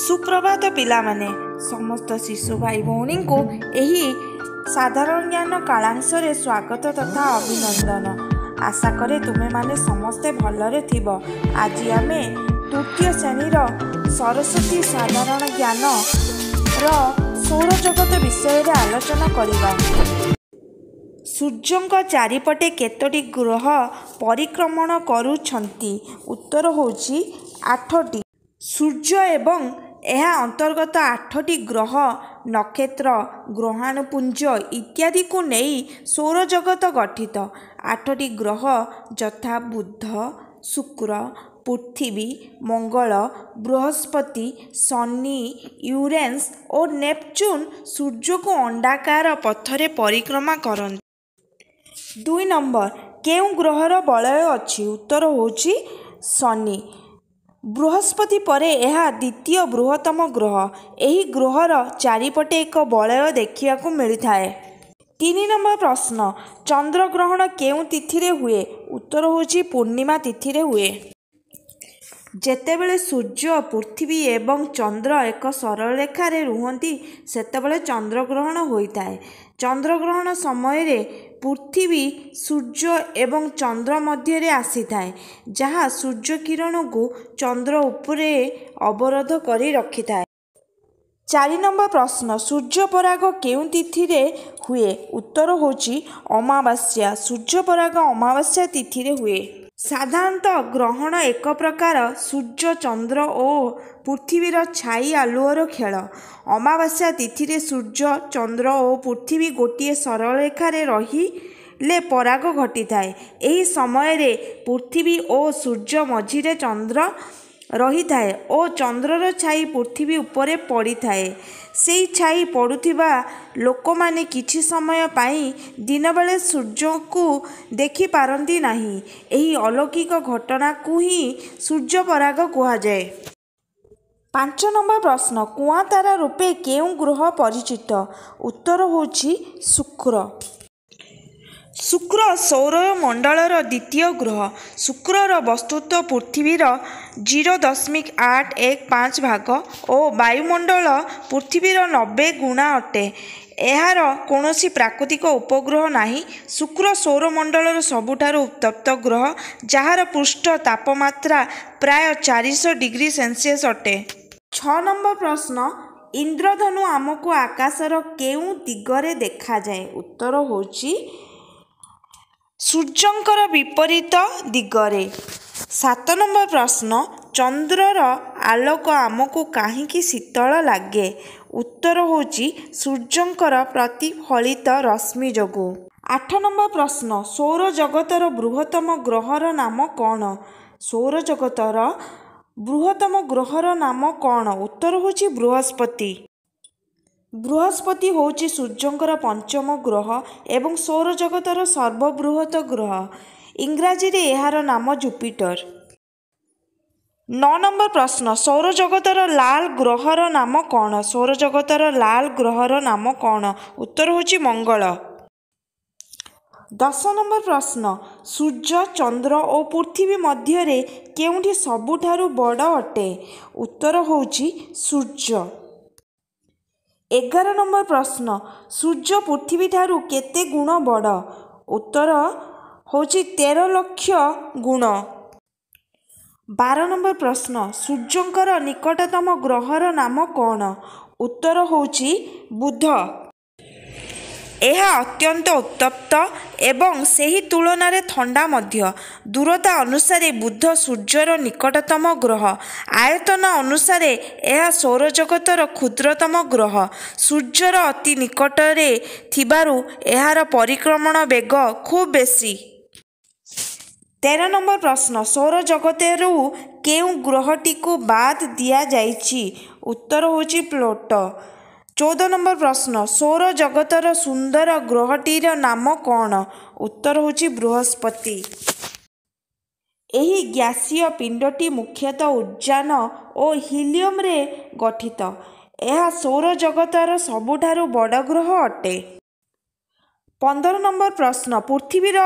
ସୁପ୍ରଭାତ ପିଲାମାନେ ସମସ୍ତ ଶିଶୁ ଭାଇ ଭଉଣୀଙ୍କୁ ଏହି ସାଧାରଣ ଜ୍ଞାନ କାଳାଂଶରେ ସ୍ୱାଗତ ତଥା ଅଭିନନ୍ଦନ ଆଶା କରେ ତୁମେମାନେ ସମସ୍ତେ ଭଲରେ ଥିବ ଆଜି ଆମେ ତୃତୀୟ ଶ୍ରେଣୀର ସରସ୍ୱତୀ ସାଧାରଣ ଜ୍ଞାନର ସୌରଜଗତ ବିଷୟରେ ଆଲୋଚନା କରିବା ସୂର୍ଯ୍ୟଙ୍କ ଚାରିପଟେ କେତୋଟି ଗ୍ରହ ପରିକ୍ରମଣ କରୁଛନ୍ତି ଉତ୍ତର ହେଉଛି ଆଠଟି ସୂର୍ଯ୍ୟ ଏବଂ ଏହା ଅନ୍ତର୍ଗତ ଆଠଟି ଗ୍ରହ ନକ୍ଷତ୍ର ଗ୍ରହାଣୁପୁଞ୍ଜ ଇତ୍ୟାଦିକୁ ନେଇ ସୌରଜଗତ ଗଠିତ ଆଠଟି ଗ୍ରହ ଯଥା ବୁଦ୍ଧ ଶୁକ୍ର ପୃଥିବୀ ମଙ୍ଗଳ ବୃହସ୍ପତି ଶନି ୟୁରେନ୍ସ ଓ ନେପଚୁନ୍ ସୂର୍ଯ୍ୟକୁ ଅଣ୍ଡାକାର ପଥରେ ପରିକ୍ରମା କରନ୍ତି ଦୁଇ ନମ୍ବର କେଉଁ ଗ୍ରହର ବଳୟ ଅଛି ଉତ୍ତର ହେଉଛି ଶନି ବୃହସ୍ପତି ପରେ ଏହା ଦ୍ୱିତୀୟ ବୃହତ୍ତମ ଗ୍ରହ ଏହି ଗ୍ରହର ଚାରିପଟେ ଏକ ବଳୟ ଦେଖିବାକୁ ମିଳିଥାଏ ତିନି ନମ୍ବର ପ୍ରଶ୍ନ ଚନ୍ଦ୍ରଗ୍ରହଣ କେଉଁ ତିଥିରେ ହୁଏ ଉତ୍ତର ହେଉଛି ପୂର୍ଣ୍ଣିମା ତିଥିରେ ହୁଏ ଯେତେବେଳେ ସୂର୍ଯ୍ୟ ପୃଥିବୀ ଏବଂ ଚନ୍ଦ୍ର ଏକ ସରଳରେଖାରେ ରୁହନ୍ତି ସେତେବେଳେ ଚନ୍ଦ୍ରଗ୍ରହଣ ହୋଇଥାଏ ଚନ୍ଦ୍ରଗ୍ରହଣ ସମୟରେ ପୃଥିବୀ ସୂର୍ଯ୍ୟ ଏବଂ ଚନ୍ଦ୍ର ମଧ୍ୟରେ ଆସିଥାଏ ଯାହା ସୂର୍ଯ୍ୟ କିରଣକୁ ଚନ୍ଦ୍ର ଉପରେ ଅବରୋଧ କରି ରଖିଥାଏ ଚାରି ନମ୍ବର ପ୍ରଶ୍ନ ସୂର୍ଯ୍ୟ ପରାଗ କେଉଁ ତିଥିରେ ହୁଏ ଉତ୍ତର ହେଉଛି ଅମାବାସ୍ୟା ସୂର୍ଯ୍ୟ ପରାଗ ଅମାବାସ୍ୟା ତିଥିରେ ହୁଏ ସାଧାରଣତଃ ଗ୍ରହଣ ଏକ ପ୍ରକାର ସୂର୍ଯ୍ୟ ଚନ୍ଦ୍ର ଓ ପୃଥିବୀର ଛାଇ ଆଲୁଅର ଖେଳ ଅମାବାସ୍ୟା ତିଥିରେ ସୂର୍ଯ୍ୟ ଚନ୍ଦ୍ର ଓ ପୃଥିବୀ ଗୋଟିଏ ସରଳରେଖାରେ ରହିଲେ ପରାଗ ଘଟିଥାଏ ଏହି ସମୟରେ ପୃଥିବୀ ଓ ସୂର୍ଯ୍ୟ ମଝିରେ ଚନ୍ଦ୍ର ରହିଥାଏ ଓ ଚନ୍ଦ୍ରର ଛାଇ ପୃଥିବୀ ଉପରେ ପଡ଼ିଥାଏ ସେଇ ଛାଇ ପଡ଼ୁଥିବା ଲୋକମାନେ କିଛି ସମୟ ପାଇଁ ଦିନବେଳେ ସୂର୍ଯ୍ୟଙ୍କୁ ଦେଖିପାରନ୍ତି ନାହିଁ ଏହି ଅଲୌକିକ ଘଟଣାକୁ ହିଁ ସୂର୍ଯ୍ୟପରାଗ କୁହାଯାଏ ପାଞ୍ଚ ନମ୍ବର ପ୍ରଶ୍ନ କୁଆଁତାରା ରୂପେ କେଉଁ ଗ୍ରହ ପରିଚିତ ଉତ୍ତର ହେଉଛି ଶୁକ୍ର ଶୁକ୍ର ସୌରମଣ୍ଡଳର ଦ୍ୱିତୀୟ ଗ୍ରହ ଶୁକ୍ରର ବସ୍ତୁତ୍ୱ ପୃଥିବୀର ଜିରୋ ଦଶମିକ ଆଠ ଏକ ପାଞ୍ଚ ଭାଗ ଓ ବାୟୁମଣ୍ଡଳ ପୃଥିବୀର ନବେ ଗୁଣା ଅଟେ ଏହାର କୌଣସି ପ୍ରାକୃତିକ ଉପଗ୍ରହ ନାହିଁ ଶୁକ୍ର ସୌରମଣ୍ଡଳର ସବୁଠାରୁ ଉତ୍ତପ୍ତ ଗ୍ରହ ଯାହାର ପୃଷ୍ଠ ତାପମାତ୍ରା ପ୍ରାୟ ଚାରିଶହ ଡିଗ୍ରୀ ସେଲସିୟସ୍ ଅଟେ ଛଅ ନମ୍ବର ପ୍ରଶ୍ନ ଇନ୍ଦ୍ରଧନୁ ଆମକୁ ଆକାଶର କେଉଁ ଦିଗରେ ଦେଖାଯାଏ ଉତ୍ତର ହେଉଛି ସୂର୍ଯ୍ୟଙ୍କର ବିପରୀତ ଦିଗରେ ସାତ ନମ୍ବର ପ୍ରଶ୍ନ ଚନ୍ଦ୍ରର ଆଲୋକ ଆମକୁ କାହିଁକି ଶୀତଳ ଲାଗେ ଉତ୍ତର ହେଉଛି ସୂର୍ଯ୍ୟଙ୍କର ପ୍ରତିଫଳିତ ରଶ୍ମି ଯୋଗୁଁ ଆଠ ନମ୍ବର ପ୍ରଶ୍ନ ସୌରଜଗତର ବୃହତ୍ତମ ଗ୍ରହର ନାମ କ'ଣ ସୌରଜଗତର ବୃହତ୍ତମ ଗ୍ରହର ନାମ କ'ଣ ଉତ୍ତର ହେଉଛି ବୃହସ୍ପତି ବୃହସ୍ପତି ହେଉଛି ସୂର୍ଯ୍ୟଙ୍କର ପଞ୍ଚମ ଗ୍ରହ ଏବଂ ସୌରଜଗତର ସର୍ବବୃହତ ଗ୍ରହ ଇଂରାଜୀରେ ଏହାର ନାମ ଜୁପିଟର ନଅ ନମ୍ବର ପ୍ରଶ୍ନ ସୌରଜଗତର ଲାଲ ଗ୍ରହର ନାମ କ'ଣ ସୌରଜଗତର ଲାଲ ଗ୍ରହର ନାମ କ'ଣ ଉତ୍ତର ହେଉଛି ମଙ୍ଗଳ ଦଶ ନମ୍ବର ପ୍ରଶ୍ନ ସୂର୍ଯ୍ୟ ଚନ୍ଦ୍ର ଓ ପୃଥିବୀ ମଧ୍ୟରେ କେଉଁଠି ସବୁଠାରୁ ବଡ଼ ଅଟେ ଉତ୍ତର ହେଉଛି ସୂର୍ଯ୍ୟ ଏଗାର ନମ୍ବର ପ୍ରଶ୍ନ ସୂର୍ଯ୍ୟ ପୃଥିବୀ ଠାରୁ କେତେ ଗୁଣ ବଡ଼ ଉତ୍ତର ହେଉଛି ତେର ଲକ୍ଷ ଗୁଣ ବାର ନମ୍ବର ପ୍ରଶ୍ନ ସୂର୍ଯ୍ୟଙ୍କର ନିକଟତମ ଗ୍ରହର ନାମ କ'ଣ ଉତ୍ତର ହେଉଛି ବୁଧ ଏହା ଅତ୍ୟନ୍ତ ଉତ୍ତପ୍ତ ଏବଂ ସେହି ତୁଳନାରେ ଥଣ୍ଡା ମଧ୍ୟ ଦୂରତା ଅନୁସାରେ ବୁଦ୍ଧ ସୂର୍ଯ୍ୟର ନିକଟତମ ଗ୍ରହ ଆୟତନ ଅନୁସାରେ ଏହା ସୌରଜଗତର କ୍ଷୁଦ୍ରତମ ଗ୍ରହ ସୂର୍ଯ୍ୟର ଅତି ନିକଟରେ ଥିବାରୁ ଏହାର ପରିକ୍ରମଣ ବେଗ ଖୁବ୍ ବେଶୀ ତେର ନମ୍ବର ପ୍ରଶ୍ନ ସୌରଜଗତରୁ କେଉଁ ଗ୍ରହଟିକୁ ବାଦ୍ ଦିଆଯାଇଛି ଉତ୍ତର ହେଉଛି ପ୍ଲୋଟ ଚଉଦ ନମ୍ବର ପ୍ରଶ୍ନ ସୌରଜଗତର ସୁନ୍ଦର ଗ୍ରହଟିର ନାମ କ'ଣ ଉତ୍ତର ହେଉଛି ବୃହସ୍ପତି ଏହି ଗ୍ୟାସୀୟ ପିଣ୍ଡଟି ମୁଖ୍ୟତଃ ଉର୍ଜାନ ଓ ହିଲିୟମରେ ଗଠିତ ଏହା ସୌରଜଗତର ସବୁଠାରୁ ବଡ଼ ଗ୍ରହ ଅଟେ ପନ୍ଦର ନମ୍ବର ପ୍ରଶ୍ନ ପୃଥିବୀର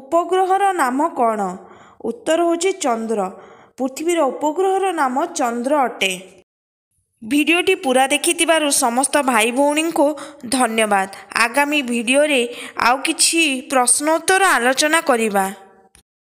ଉପଗ୍ରହର ନାମ କ'ଣ ଉତ୍ତର ହେଉଛି ଚନ୍ଦ୍ର ପୃଥିବୀର ଉପଗ୍ରହର ନାମ ଚନ୍ଦ୍ର ଅଟେ ଭିଡ଼ିଓଟି ପୁରା ଦେଖିଥିବାରୁ ସମସ୍ତ ଭାଇ ଭଉଣୀଙ୍କୁ ଧନ୍ୟବାଦ ଆଗାମୀ ଭିଡ଼ିଓରେ ଆଉ କିଛି ପ୍ରଶ୍ନ ଉତ୍ତର ଆଲୋଚନା କରିବା